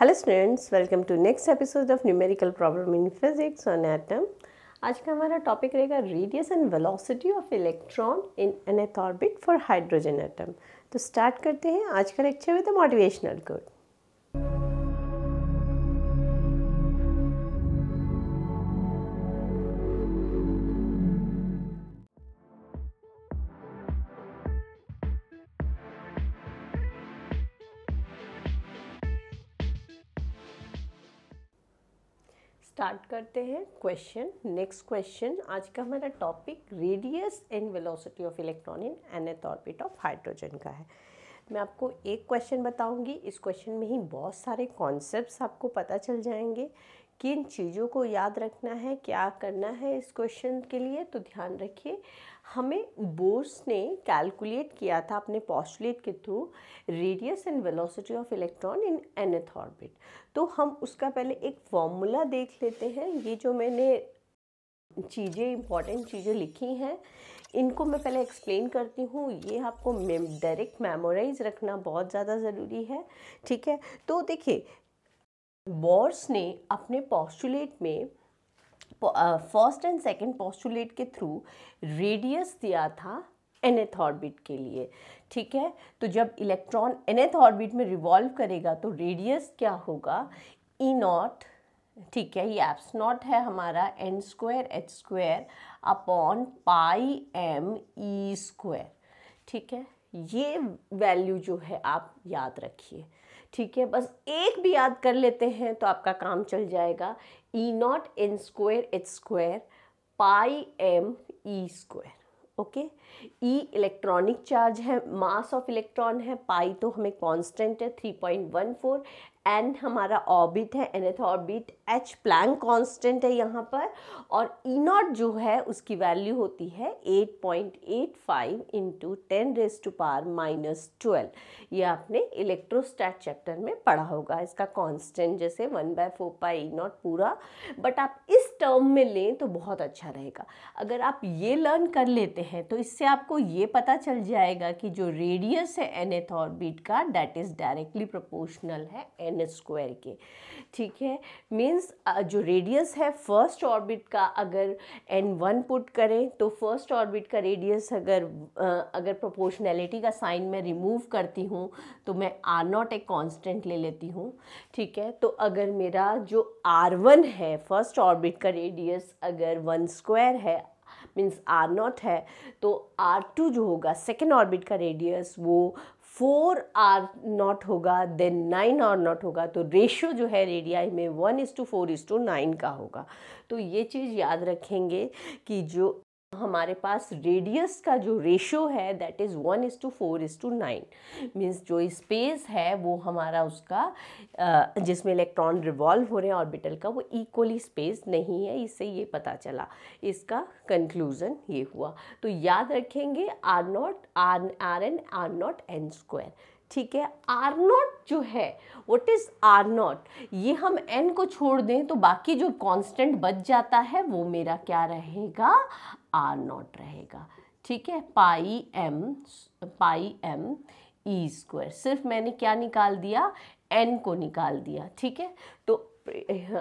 Hello students welcome to next episode of numerical problem in physics on atom आज का हमारा topic रहेगा radius and velocity of electron in nth orbit for hydrogen atom तो start करते हैं आज का lecture with motivational quote start करते हैं क्वेश्चन नेक्स्ट क्वेश्चन आज का हमारा topic radius and velocity of electron in nth orbit of hydrogen का है मैं आपको एक क्वेश्चन बताऊंगी इस क्वेश्चन में ही बहुत सारे कॉन्सेप्ट्स आपको पता चल जाएंगे किन चीज़ों को याद रखना है क्या करना है इस क्वेश्चन के लिए तो ध्यान रखिए हमें बोर्स ने कैलकुलेट किया था अपने पॉस्टुलेट के through radius and velocity of electron in nth orbit तो हम उसका पहले एक फॉर्मूला देख लेते हैं ये जो मैंने चीज़ें इंपॉर्टेंट चीज़ें लिखी हैं इनको मैं पहले एक्सप्लेन करती हूँ ये आपको मेम डायरेक्ट मेमोराइज रखना बहुत ज़्यादा ज़रूरी है ठीक है तो देखिए बोर्स ने अपने पॉस्टुलेट में फर्स्ट एंड सेकंड पोस्टुलेट के थ्रू रेडियस दिया था एनएथ ऑर्बिट के लिए ठीक है तो जब इलेक्ट्रॉन एनएथ ऑर्बिट में रिवॉल्व करेगा तो रेडियस क्या होगा ई e नॉट ठीक है ये एप्स नॉट है हमारा n square h square upon pi m e square ठीक है ये वैल्यू जो है आप याद रखिए ठीक है बस एक भी याद कर लेते हैं तो आपका काम चल जाएगा e naught n square it square pi m e square okay e electronic charge है मास ऑफ इलेक्ट्रॉन है पाई तो हमें कांस्टेंट है 3.14 एन हमारा ऑर्बिट है nth orbit h Planck constant है यहाँ पर और ई नॉट जो है उसकी वैल्यू होती है 8.85 point eight five into ten raise to power minus twelve ये आपने इलेक्ट्रोस्टैट चैप्टर में पढ़ा होगा इसका कांस्टेंट जैसे one by four pi e naught पूरा बट आप इस टर्म में लें तो बहुत अच्छा रहेगा अगर आप ये लर्न कर लेते हैं तो इससे आपको ये पता चल जाएगा कि जो रेडियस है एनथ ऑर्बिट का डैट इज़ डायरेक्टली प्रोपोर्शनल है एन माइनस स्क्वायर के ठीक है मींस जो रेडियस है फर्स्ट ऑर्बिट का अगर एन वन पुट करें तो फर्स्ट ऑर्बिट का रेडियस अगर अगर प्रोपोर्शनैलिटी का साइन मैं रिमूव करती हूँ तो मैं आर नॉट एक कांस्टेंट ले लेती हूँ ठीक है तो अगर मेरा जो आर वन है फर्स्ट ऑर्बिट का रेडियस अगर वन स्क्वायर है मीन्स आर नॉट है तो आर टू जो होगा सेकेंड ऑर्बिट का रेडियस वो फोर आर नॉट होगा देन नाइन आर नॉट होगा तो रेशियो जो है रेडियाई में one is to four is to nine का होगा तो ये चीज़ याद रखेंगे कि जो हमारे पास रेडियस का जो रेशो है that is one is to four is to nine means जो स्पेस है वो हमारा उसका जिसमें इलेक्ट्रॉन रिवॉल्व हो रहे हैं ऑर्बिटल का वो इक्वली स्पेस नहीं है इससे ये पता चला इसका कंक्लूज़न ये हुआ तो याद रखेंगे r naught r r n r naught n square ठीक है आर नॉट जो है वट इज़ आर नॉट ये हम एन को छोड़ दें तो बाकी जो कांस्टेंट बच जाता है वो मेरा क्या रहेगा आर नॉट रहेगा ठीक है pi m pi m e square सिर्फ मैंने क्या निकाल दिया एन को निकाल दिया ठीक है तो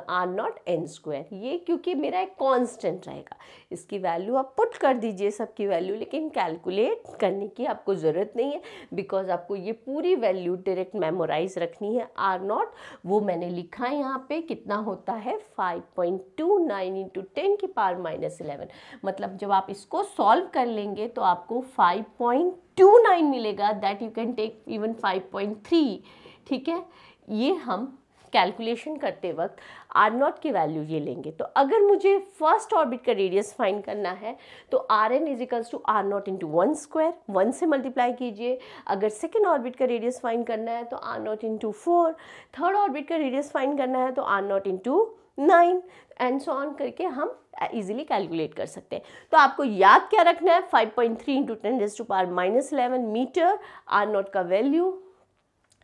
आर नॉट एन स्क्वायर ये क्योंकि मेरा एक कांस्टेंट रहेगा इसकी वैल्यू आप पुट कर दीजिए सबकी वैल्यू लेकिन कैलकुलेट करने की आपको ज़रूरत नहीं है बिकॉज आपको ये पूरी वैल्यू डायरेक्ट मेमोराइज रखनी है आर नॉट वो मैंने लिखा है यहाँ पे कितना होता है 5.29 point two nine into ten की पावर माइनस इलेवन मतलब जब आप इसको सॉल्व कर लेंगे तो आपको फाइव पॉइंट टू नाइन मिलेगा that you can take even five point three ठीक है ये हम कैलकुलेशन करते वक्त आर नॉट की वैल्यू ये लेंगे तो अगर मुझे फर्स्ट ऑर्बिट का रेडियस फाइंड करना है तो r n is to r naught into one square one से मल्टीप्लाई कीजिए अगर सेकेंड ऑर्बिट का रेडियस फाइंड करना है तो r naught into four third orbit का रेडियस फाइंड करना है तो r naught into nine and so on करके हम इजिली कैलकुलेट कर सकते हैं तो आपको याद क्या रखना है five point three into ten raise to power minus eleven meter r naught का वैल्यू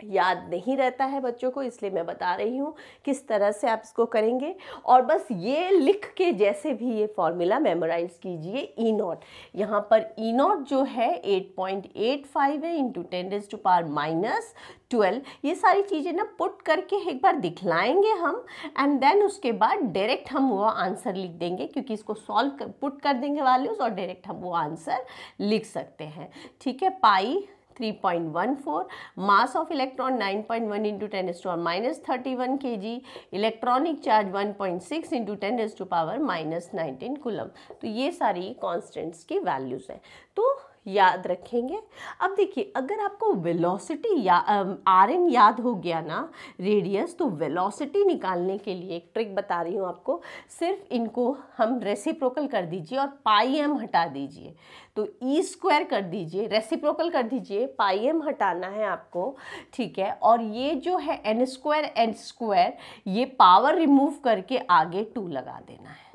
याद नहीं रहता है बच्चों को इसलिए मैं बता रही हूँ किस तरह से आप इसको करेंगे और बस ये लिख के जैसे भी ये फॉर्मूला मेमोराइज कीजिए ई e नॉट यहाँ पर ई e नॉट जो है 8.85 है into ten raise to power minus twelve ये सारी चीज़ें ना पुट करके एक बार दिखलाएंगे हम एंड देन उसके बाद डायरेक्ट हम वो आंसर लिख देंगे क्योंकि इसको सॉल्व कर, पुट कर देंगे वैल्यूज़ और डायरेक्ट हम वो आंसर लिख सकते हैं ठीक है pi 3.14 mass of electron 9.1 point one into ten raise to minus thirty one k g electronic charge one point six into ten raise to power minus nineteen coulomb तो ये सारी कॉन्स्टेंट्स की वैल्यूज हैं तो याद रखेंगे अब देखिए अगर आपको वेलोसिटी या आर एन याद हो गया ना रेडियस तो वेलोसिटी निकालने के लिए एक ट्रिक बता रही हूँ आपको सिर्फ इनको हम रेसिप्रोकल कर दीजिए और पाई एम हटा दीजिए तो ई e स्क्वायर कर दीजिए रेसिप्रोकल कर दीजिए पाई एम हटाना है आपको ठीक है और ये जो है एन स्क्वायर एन स्क्वायर ये पावर रिमूव करके आगे टू लगा देना है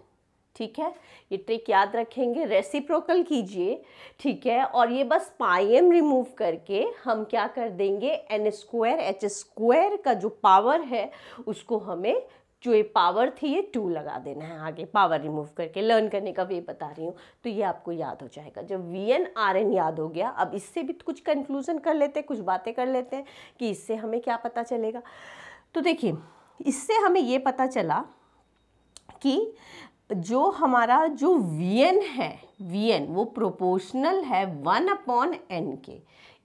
ठीक है ये ट्रिक याद रखेंगे रेसिप्रोकल कीजिए ठीक है और ये बस पाईएम रिमूव करके हम क्या कर देंगे एन स्क्वायर एच स्क्वायर का जो पावर है उसको हमें जो ये पावर थी ये टू लगा देना है आगे पावर रिमूव करके लर्न करने का वे बता रही हूँ तो ये आपको याद हो जाएगा जब वी एन आर एन याद हो गया अब इससे भी कुछ कंक्लूजन कर लेते हैं कुछ बातें कर लेते हैं कि इससे हमें क्या पता चलेगा तो देखिए इससे हमें ये पता चला कि जो हमारा जो वी एन है वी एन वो प्रोपोर्शनल है वन अपॉन एन के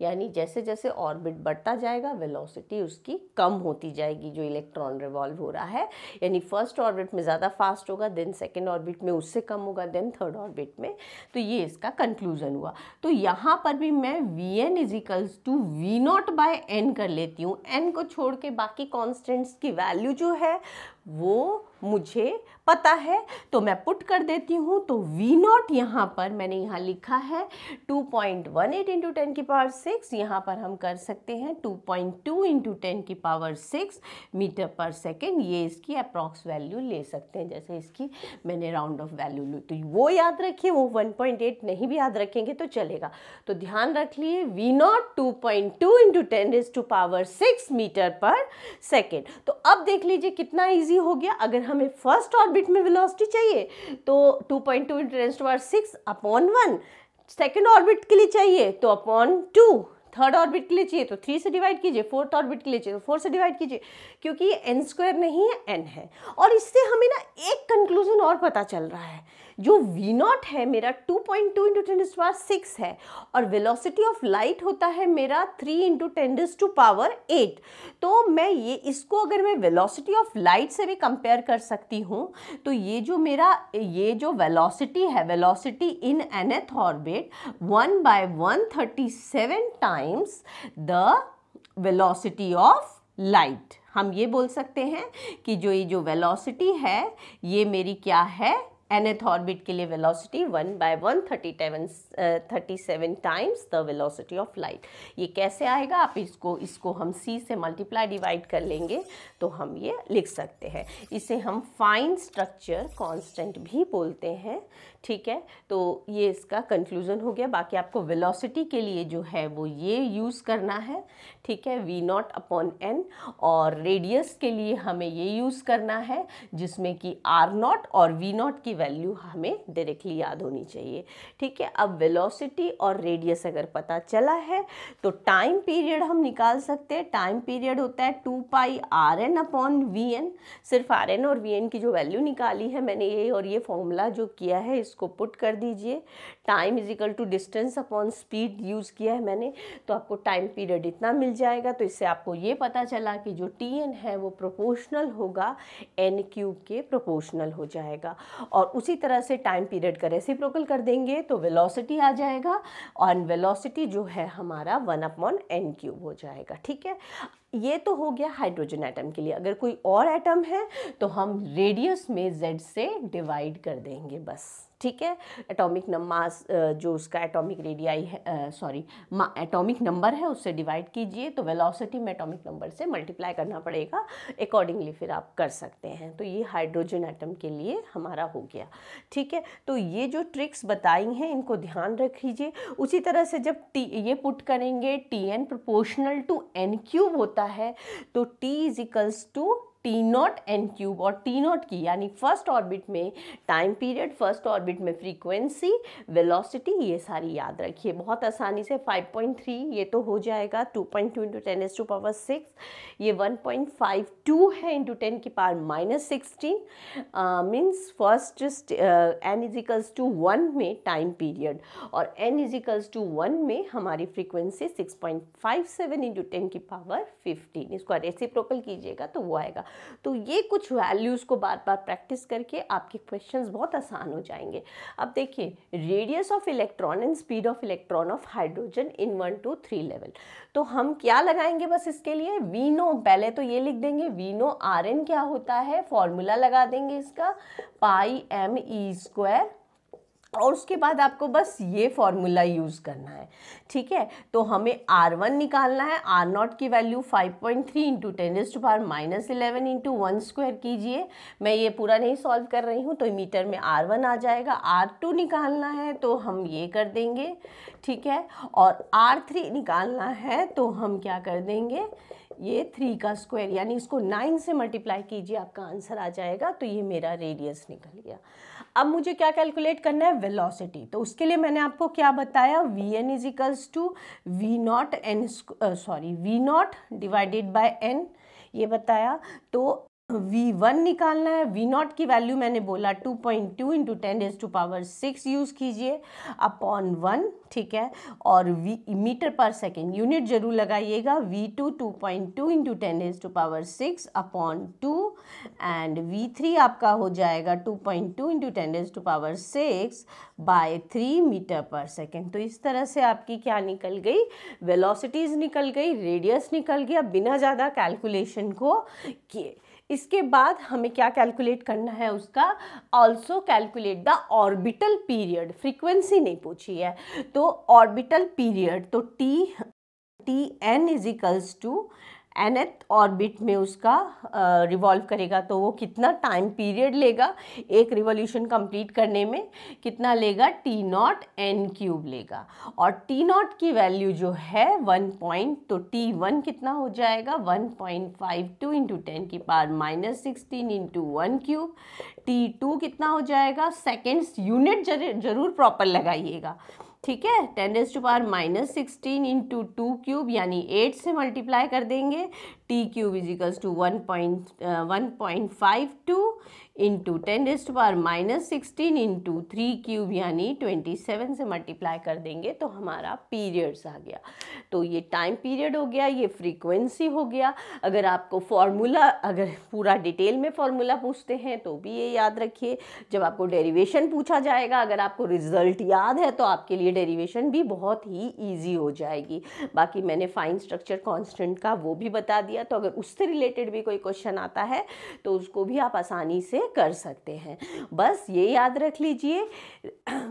यानी जैसे जैसे ऑर्बिट बढ़ता जाएगा वेलोसिटी उसकी कम होती जाएगी जो इलेक्ट्रॉन रिवॉल्व हो रहा है यानी फर्स्ट ऑर्बिट में ज़्यादा फास्ट होगा देन सेकेंड ऑर्बिट में उससे कम होगा देन थर्ड ऑर्बिट में तो ये इसका कंक्लूजन हुआ तो यहाँ पर भी मैं v n is equals to v naught by n कर लेती हूँ एन को छोड़ के बाकी कॉन्स्टेंट्स की वैल्यू जो है वो मुझे पता है तो मैं पुट कर देती हूँ तो वी नॉट यहाँ पर मैंने यहाँ लिखा है 2.18 point one eight into ten की पावर सिक्स यहाँ पर हम कर सकते हैं 2.2 पॉइंट टू इंटू टेन की पावर सिक्स मीटर पर सेकेंड ये इसकी अप्रॉक्स वैल्यू ले सकते हैं जैसे इसकी मैंने राउंड ऑफ वैल्यू ली तो वो याद रखिए वो 1.8 नहीं भी याद रखेंगे तो चलेगा तो ध्यान रख लिए v naught two point two into ten is to power six meter पर सेकेंड तो अब देख लीजिए कितना ईजी हो गया अगर हमें फर्स्ट ऑर्बिट में वेलोसिटी चाहिए तो 2.2 point two into tens to r six upon one second orbit के लिए चाहिए तो अपॉन टू थर्ड ऑर्बिट के लिए चाहिए तो थ्री से डिवाइड कीजिए फोर्थ ऑर्बिट के लिए चाहिए तो फोर से डिवाइड कीजिए क्योंकि ये एन स्क्वायर नहीं है एन है और इससे हमें ना एक कंक्लूजन और पता चल रहा है जो वी नॉट है मेरा 2.2 point two into tens power six है और वेलोसिटी ऑफ लाइट होता है मेरा 3 into tens to power eight तो मैं ये इसको अगर मैं वेलोसिटी ऑफ लाइट से भी कंपेयर कर सकती हूँ तो ये जो मेरा ये जो वेलोसिटी है velocity in nth orbit one by one thirty seven times the velocity of light हम ये बोल सकते हैं कि जो ये जो वेलोसिटी है ये मेरी क्या है nth orbit के लिए velocity 1 by 137 uh, times the velocity of light ये कैसे आएगा आप इसको इसको हम c से multiply divide कर लेंगे तो हम ये लिख सकते हैं इसे हम fine structure constant भी बोलते हैं ठीक है तो ये इसका conclusion हो गया बाकी आपको velocity के लिए जो है वो ये यूज़ करना है ठीक है v नॉट अपॉन n और रेडियस के लिए हमें ये यूज़ करना है जिसमें कि r नॉट और v नॉट की वैल्यू हमें डायरेक्टली याद होनी चाहिए ठीक है अब वेलोसिटी और रेडियस अगर पता चला है तो टाइम पीरियड हम निकाल सकते हैं टाइम पीरियड होता है two pi r n upon v n सिर्फ आर एन और वी एन की जो वैल्यू निकाली है मैंने ये और ये फॉर्मूला जो किया है इसको पुट कर दीजिए time is equal to distance upon speed use किया है मैंने तो आपको टाइम पीरियड इतना मिल जाएगा तो इससे आपको ये पता चला कि जो टी एन है वो प्रोपोर्शनल होगा एन क्यूब के प्रोपोर्शनल हो जाएगा और उसी तरह से टाइम पीरियड का रेसिप्रोकल कर देंगे तो वेलोसिटी आ जाएगा और वेलोसिटी जो है हमारा वन अपॉन एन क्यूब हो जाएगा ठीक है ये तो हो गया हाइड्रोजन एटम के लिए अगर कोई और एटम है तो हम रेडियस में जेड से डिवाइड कर देंगे बस ठीक है एटॉमिक मास जो उसका एटॉमिक रेडियाई है सॉरी एटॉमिक नंबर है उससे डिवाइड कीजिए तो वेलोसिटी में एटॉमिक नंबर से मल्टीप्लाई करना पड़ेगा अकॉर्डिंगली फिर आप कर सकते हैं तो ये हाइड्रोजन एटम के लिए हमारा हो गया ठीक है तो ये जो ट्रिक्स बताई हैं इनको ध्यान लीजिए उसी तरह से जब टी ये पुट करेंगे t n proportional to n cube होता होता है तो t is equals to t naught n cube और टी नॉट की यानी फर्स्ट ऑर्बिट में टाइम पीरियड फर्स्ट ऑर्बिट में फ्रीक्वेंसी वेलोसिटी ये सारी याद रखिए बहुत आसानी से 5.3 ये तो हो जाएगा 2.2 point two into ten raise to power six ये 1.52 है इंटू टेन की power minus sixteen means first n equals to one में टाइम पीरियड और एन इजिकल्स टू वन में हमारी frequency 6.57 point five seven into ten की power fifteen इसको reciprocal कीजिएगा तो वो आएगा तो ये कुछ वैल्यूज़ को बार बार प्रैक्टिस करके आपके क्वेश्चंस बहुत आसान हो जाएंगे अब देखिए radius of electron and speed of electron of hydrogen in one two three level तो हम क्या लगाएंगे बस इसके लिए वीनो पहले तो ये लिख देंगे वीनो आर क्या होता है फॉर्मूला लगा देंगे इसका पाई एम ई स्क्वायर और उसके बाद आपको बस ये फॉर्मूला यूज़ करना है ठीक है तो हमें आर वन निकालना है आर नॉट की value five point three into ten raise to power minus eleven into one square कीजिए मैं ये पूरा नहीं सॉल्व कर रही हूँ तो मीटर में आर वन आ जाएगा आर टू निकालना है तो हम ये कर देंगे ठीक है और आर थ्री निकालना है तो हम क्या कर देंगे ये थ्री का स्क्वायर यानी इसको नाइन से मल्टीप्लाई कीजिए आपका आंसर आ जाएगा तो ये मेरा रेडियस निकल गया अब मुझे क्या कैलकुलेट करना है वेलोसिटी तो उसके लिए मैंने आपको क्या बताया v n is equals to v naught n sorry v naught divided by n ये बताया तो वी वन निकालना है वी नॉट की वैल्यू मैंने बोला two point two into ten raise to power six use कीजिए अपॉन वन ठीक है और वी मीटर पर सेकेंड यूनिट जरूर लगाइएगा v two two point two into ten raise to power six upon two and v three आपका हो जाएगा two point two into ten raise to power six by three meter पर second तो इस तरह से आपकी क्या निकल गई वेलोसिटीज़ निकल गई रेडियस निकल गया बिना ज़्यादा कैलकुलेशन को किए इसके बाद हमें क्या कैलकुलेट करना है उसका also calculate the orbital period frequency नहीं पूछी है तो ऑर्बिटल पीरियड तो t t n equals to nth orbit में उसका रिवॉल्व करेगा तो वो कितना टाइम पीरियड लेगा एक रिवॉल्यूशन कंप्लीट करने में कितना लेगा टी नॉट एन क्यूब लेगा और टी नॉट की वैल्यू जो है वन पॉइंट तो टी वन कितना हो जाएगा one point five two into ten की power minus sixteen into one cube t two कितना हो जाएगा सेकेंड्स यूनिट जरूर प्रॉपर लगाइएगा ठीक है ten raise to power minus sixteen into two cube यानी एट से मल्टीप्लाई कर देंगे t cube equals to one point one point five two into ten raise power minus sixteen into three cube यानी twenty seven से multiply कर देंगे तो हमारा पीरियड्स आ गया तो ये टाइम पीरियड हो गया ये फ्रीक्वेंसी हो गया अगर आपको फार्मूला अगर पूरा डिटेल में फार्मूला पूछते हैं तो भी ये याद रखिए जब आपको डेरिवेशन पूछा जाएगा अगर आपको रिजल्ट याद है तो आपके लिए डेरिवेशन भी बहुत ही ईजी हो जाएगी बाकी मैंने फाइन स्ट्रक्चर कॉन्स्टेंट का वो भी बता दिया दिया तो अगर उससे रिलेटेड भी कोई क्वेश्चन आता है तो उसको भी आप आसानी से कर सकते हैं बस ये याद रख लीजिए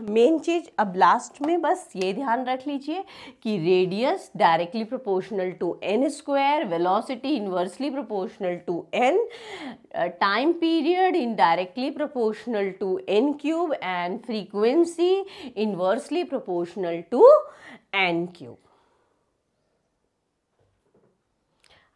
मेन चीज़ अब लास्ट में बस ये ध्यान रख लीजिए कि radius directly proportional to n square velocity inversely proportional to n time period in directly proportional to n cube and frequency inversely proportional to n cube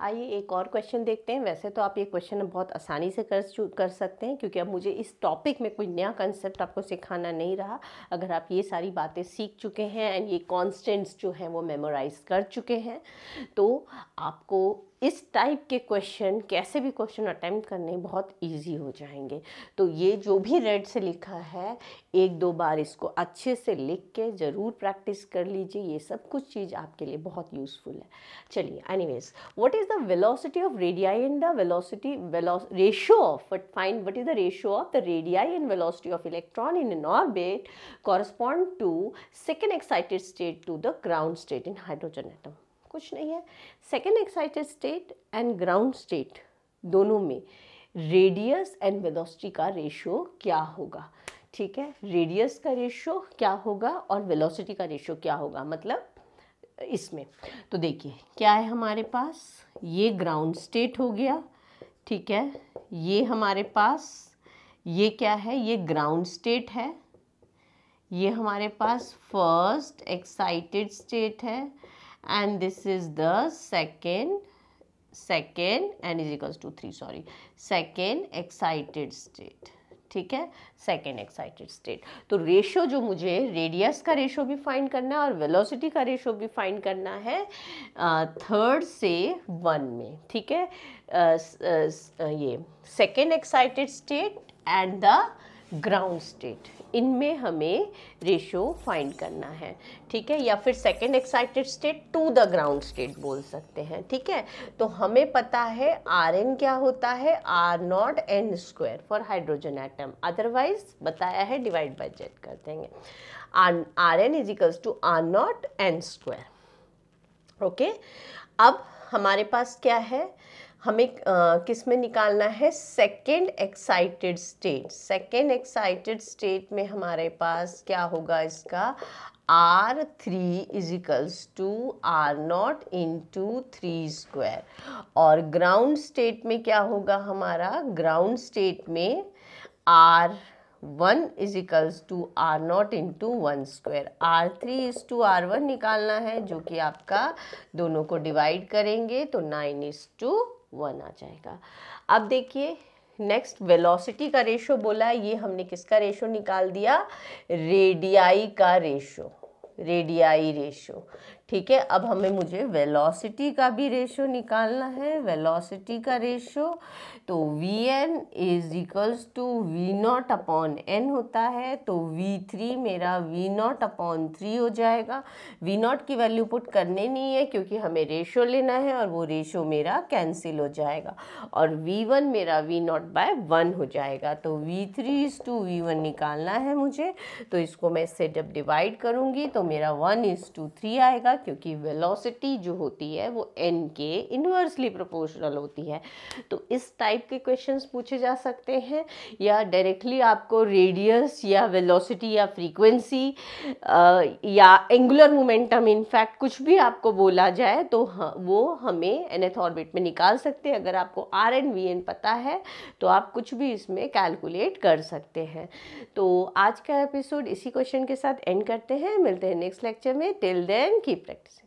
आइए एक और क्वेश्चन देखते हैं वैसे तो आप ये क्वेश्चन बहुत आसानी से कर कर सकते हैं क्योंकि अब मुझे इस टॉपिक में कोई नया कंसेप्ट आपको सिखाना नहीं रहा अगर आप ये सारी बातें सीख चुके हैं एंड ये कॉन्स्टेंट्स जो हैं वो मेमोराइज कर चुके हैं तो आपको इस टाइप के क्वेश्चन कैसे भी क्वेश्चन अटैम्प्ट करने बहुत इजी हो जाएंगे तो ये जो भी रेड से लिखा है एक दो बार इसको अच्छे से लिख के ज़रूर प्रैक्टिस कर लीजिए ये सब कुछ चीज़ आपके लिए बहुत यूज़फुल है चलिए anyways what is the velocity of radii and the velocity ratio of but find what is the ratio of the radii and velocity of electron in in orbit correspond to second excited state to the ground state in hydrogen atom कुछ नहीं है second excited state and ground state दोनों में radius and velocity का ratio क्या होगा ठीक है रेडियस का रेशियो क्या होगा और वेलोसिटी का रेशियो क्या होगा मतलब इसमें तो देखिए क्या है हमारे पास ये ग्राउंड स्टेट हो गया ठीक है ये हमारे पास ये क्या है ये ग्राउंड स्टेट है ये हमारे पास फर्स्ट एक्साइटेड स्टेट है and this is the second second n is equals to 3 sorry second excited state ठीक है सेकेंड एक्साइटेड स्टेट तो रेशो जो मुझे रेडियस का रेशो भी फाइंड करना है और वेलोसिटी का रेशो भी फाइंड करना है थर्ड से वन में ठीक है ये second excited state and the ground state इनमें हमें रेशो फाइंड करना है ठीक है या फिर second excited state to the ground state बोल सकते हैं ठीक है तो हमें पता है आर एन क्या होता है r naught n square for hydrogen atom otherwise बताया है डिवाइड बाई जेड कर देंगे r n is equals to r naught n square okay अब हमारे पास क्या है हमें किस में निकालना है second excited state second excited state में हमारे पास क्या होगा इसका r three equals to r naught into three square और ग्राउंड स्टेट में क्या होगा हमारा ग्राउंड स्टेट में r one equals to r naught into one square r three is to r one निकालना है जो कि आपका दोनों को डिवाइड करेंगे तो नाइन इज टू वन आ जाएगा अब देखिए नेक्स्ट वेलोसिटी का रेशो बोला है ये हमने किसका रेशो निकाल दिया रेडियाई का रेशो रेडियाई रेशो ठीक है अब हमें मुझे वेलोसिटी का भी रेशो निकालना है वेलोसिटी का रेशो तो v n is equals to v naught upon n होता है तो वी थ्री मेरा वी नॉट अपॉन थ्री हो जाएगा वी नॉट की वैल्यू पुट करने नहीं है क्योंकि हमें रेशो लेना है और वो रेशो मेरा कैंसिल हो जाएगा और वी वन मेरा वी नॉट बाय वन हो जाएगा तो v three is to v one निकालना है मुझे तो इसको मैं इससे जब डिवाइड करूँगी तो मेरा वन इज़ टू थ्री आएगा जाएगा क्योंकि वेलोसिटी जो होती है वो एन के इनवर्सली प्रोपोर्शनल होती है तो इस टाइप के क्वेश्चंस पूछे जा सकते हैं या डायरेक्टली आपको रेडियस या वेलोसिटी या फ्रीक्वेंसी या एंगुलर मोमेंटम इनफैक्ट कुछ भी आपको बोला जाए तो वो हमें एनएथ ऑर्बिट में निकाल सकते हैं अगर आपको आर एन वी एन पता है तो आप कुछ भी इसमें कैलकुलेट कर सकते हैं तो आज का एपिसोड इसी क्वेश्चन के साथ एंड करते हैं मिलते हैं नेक्स्ट लेक्चर में टिल देन कीप practicing.